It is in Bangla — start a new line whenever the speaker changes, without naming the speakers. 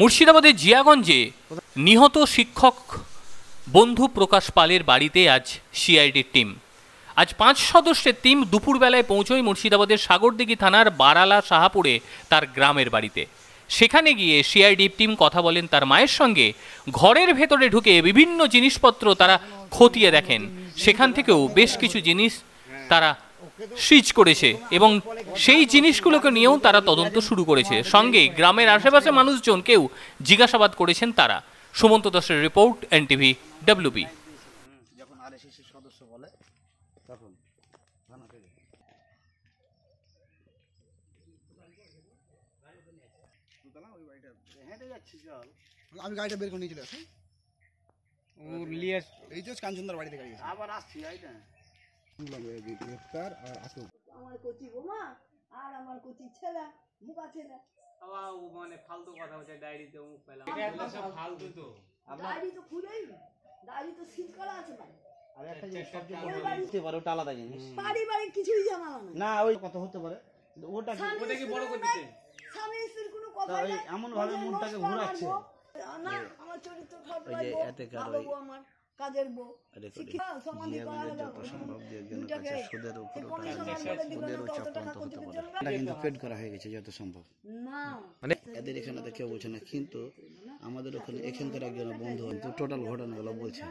মুর্শিদাবাদের জিয়াগঞ্জে নিহত শিক্ষক বন্ধু প্রকাশ পালের বাড়িতে আজ সিআইডির টিম আজ পাঁচ সদস্যের টিম দুপুরবেলায় পৌঁছয় মুর্শিদাবাদের সাগরদিঘি থানার বারালা সাহাপুরে তার গ্রামের বাড়িতে সেখানে গিয়ে সিআইডি টিম কথা বলেন তার মায়ের সঙ্গে ঘরের ভেতরে ঢুকে বিভিন্ন জিনিসপত্র তারা খতিয়ে দেখেন সেখান থেকেও বেশ কিছু জিনিস তারা সুইচ করেছে এবং সেই জিনিসগুলোকে নিয়েও তারা তদন্ত শুরু করেছে সঙ্গে গ্রামের আশেপাশে মানুষজনকেও জিজ্ঞাসাবাদ করেছেন তারা সুমন্ত দাসের রিপোর্ট এনটিভি ডাব্লিউবি আমি গাড়িটা বের করে নিয়ে চলে আসি এই কাঞ্চনদার বাড়িতে গাড়ি আবার আসছি গাড়িটা আর আটক আমার কচি বোমা আর আমার কচি ছেলে ও মানে ফালতু কথা হচ্ছে ডায়েরিতে মুখ পেলাম এটা সব ফালতু তো ডায়েরি তো খুলেই ডায়েরি তো সিল করা আছে মানে কিছুই জানা না ওই কথা হতে পারে ওটা কোনো কথা এমন ভাবে মনটাকে ঘোরাচ্ছে আমার চরিত্র কাজের বউ কিন্তু পেড করা হয়ে গেছে যত সম্ভব মানে এদের এখানে তো কেউ বলছে না কিন্তু আমাদের ওখানে এখানকার একজন বন্ধু টোটাল ঘটনাগুলো বলছে